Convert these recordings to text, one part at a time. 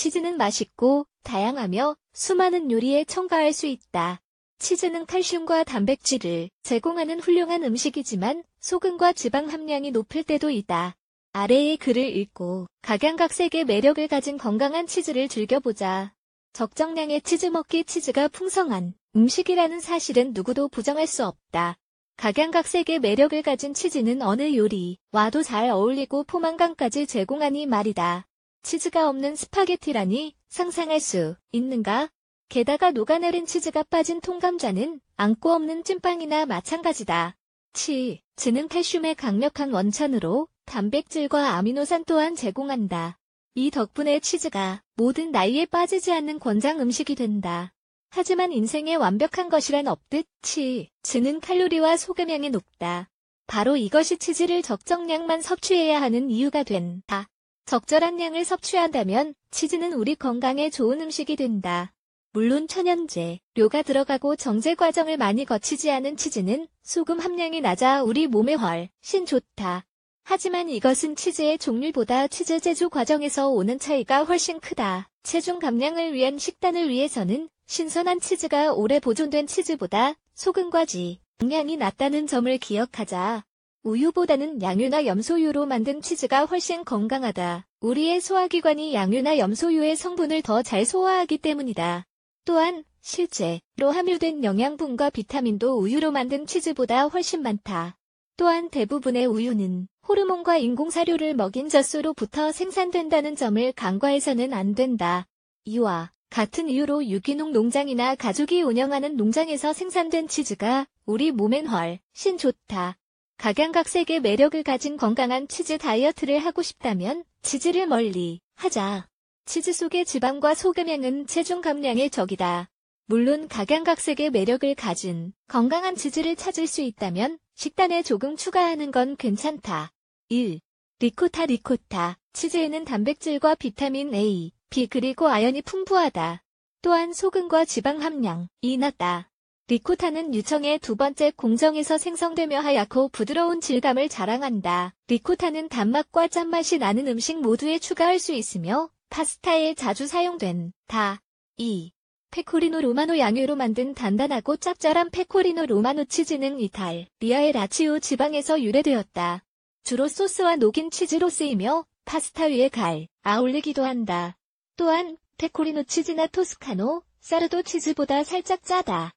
치즈는 맛있고 다양하며 수많은 요리에 첨가할 수 있다. 치즈는 칼슘과 단백질을 제공하는 훌륭한 음식이지만 소금과 지방 함량이 높을 때도 있다. 아래의 글을 읽고 각양각색의 매력을 가진 건강한 치즈를 즐겨보자. 적정량의 치즈 먹기 치즈가 풍성한 음식이라는 사실은 누구도 부정할 수 없다. 각양각색의 매력을 가진 치즈는 어느 요리와도 잘 어울리고 포만감까지 제공하니 말이다. 치즈가 없는 스파게티라니 상상할 수 있는가? 게다가 녹아내린 치즈가 빠진 통감자는 안고 없는 찐빵이나 마찬가지다. 치, 즈는 칼슘의 강력한 원천으로 단백질과 아미노산 또한 제공한다. 이 덕분에 치즈가 모든 나이에 빠지지 않는 권장 음식이 된다. 하지만 인생에 완벽한 것이란 없듯 치즈는 칼로리와 소금양이 높다. 바로 이것이 치즈를 적정량만 섭취해야 하는 이유가 된다. 적절한 양을 섭취한다면 치즈는 우리 건강에 좋은 음식이 된다. 물론 천연제, 료가 들어가고 정제 과정을 많이 거치지 않은 치즈는 소금 함량이 낮아 우리 몸에 훨씬 좋다. 하지만 이것은 치즈의 종류보다 치즈 제조 과정에서 오는 차이가 훨씬 크다. 체중 감량을 위한 식단을 위해서는 신선한 치즈가 오래 보존된 치즈보다 소금과 지, 용량이 낮다는 점을 기억하자. 우유보다는 양유나 염소유로 만든 치즈가 훨씬 건강하다. 우리의 소화기관이 양유나 염소유의 성분을 더 잘 소화하기 때문이다. 또한 실제로 함유된 영양분과 비타민도 우유로 만든 치즈보다 훨씬 많다. 또한 대부분의 우유는 호르몬과 인공사료를 먹인 젖소로부터 생산된다는 점을 간과해서는 안 된다. 이와 같은 이유로 유기농 농장이나 가족이 운영하는 농장에서 생산된 치즈가 우리 몸엔 훨씬 좋다. 각양각색의 매력을 가진 건강한 치즈 다이어트를 하고 싶다면 치즈를 멀리 하자. 치즈 속의 지방과 소금양은 체중 감량의 적이다. 물론 각양각색의 매력을 가진 건강한 치즈를 찾을 수 있다면 식단에 조금 추가하는 건 괜찮다. 1. 리코타 리코타 치즈에는 단백질과 비타민 A, B 그리고 아연이 풍부하다. 또한 소금과 지방 함량이 낮다. 리코타는 유청의 두 번째 공정에서 생성되며 하얗고 부드러운 질감을 자랑한다. 리코타는 단맛과 짠맛이 나는 음식 모두에 추가할 수 있으며 파스타에 자주 사용된 다, 2. 페코리노 로마노 양유로 만든 단단하고 짭짤한 페코리노 로마노 치즈는 이탈, 리아의 라치오 지방에서 유래되었다. 주로 소스와 녹인 치즈로 쓰이며 파스타 위에 갈, 아올리기도 한다. 또한 페코리노 치즈나 토스카노, 사르도 치즈보다 살짝 짜다.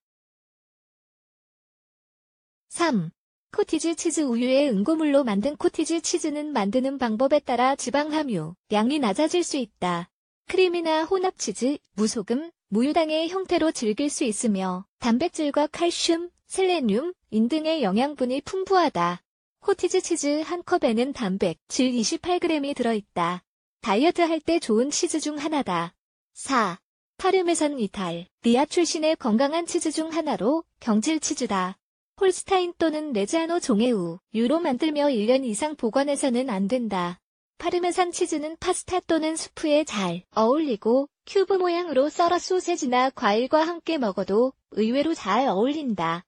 3. 코티지 치즈 우유의 응고물로 만든 코티지 치즈는 만드는 방법에 따라 지방 함유, 양이 낮아질 수 있다. 크림이나 혼합치즈, 무소금, 무유 당의 형태로 즐길 수 있으며 단백질과 칼슘, 셀레늄, 인 등의 영양분이 풍부하다. 코티지 치즈 한 컵에는 단백, 질 28g이 들어있다. 다이어트 할 때 좋은 치즈 중 하나다. 4. 파르메산 이탈, 리아 출신의 건강한 치즈 중 하나로 경질 치즈다. 홀스타인 또는 레지아노 종의우 유로 만들며 1년 이상 보관해서는 안 된다. 파르메산 치즈는 파스타 또는 수프에 잘 어울리고 큐브 모양으로 썰어 소세지나 과일과 함께 먹어도 의외로 잘 어울린다.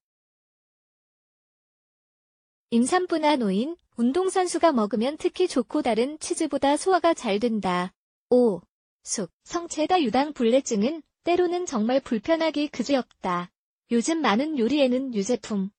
임산부나 노인, 운동선수가 먹으면 특히 좋고 다른 치즈보다 소화가 잘 된다. 5. 숙, 성체다 유당 불내증은 때로는 정말 불편하기 그지없다. 요즘 많은 요리에는 유제품,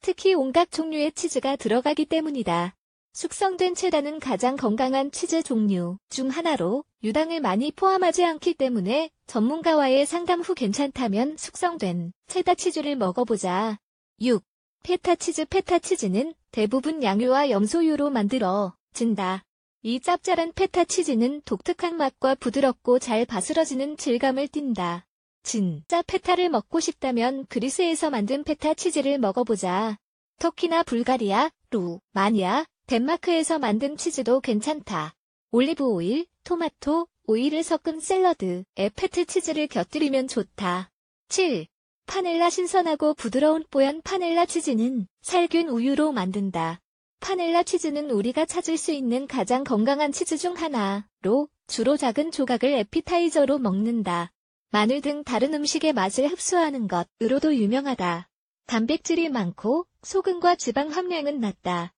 특히 온갖 종류의 치즈가 들어가기 때문이다. 숙성된 체다는 가장 건강한 치즈 종류 중 하나로 유당을 많이 포함하지 않기 때문에 전문가와의 상담 후 괜찮다면 숙성된 체다 치즈를 먹어보자. 6. 페타 치즈 페타 치즈는 대부분 양유와 염소유로 만들어진다. 이 짭짤한 페타 치즈는 독특한 맛과 부드럽고 잘 바스러지는 질감을 띈다. 진짜 페타를 먹고 싶다면 그리스에서 만든 페타 치즈를 먹어보자. 터키나 불가리아, 루마니아, 덴마크에서 만든 치즈도 괜찮다. 올리브 오일, 토마토, 오일을 섞은 샐러드에 페트 치즈를 곁들이면 좋다. 7. 파넬라 신선하고 부드러운 뽀얀 파넬라 치즈는 살균 우유로 만든다. 파넬라 치즈는 우리가 찾을 수 있는 가장 건강한 치즈 중 하나로 주로 작은 조각을 에피타이저로 먹는다. 마늘 등 다른 음식의 맛을 흡수하는 것으로도 유명하다. 단백질이 많고 소금과 지방 함량은 낮다.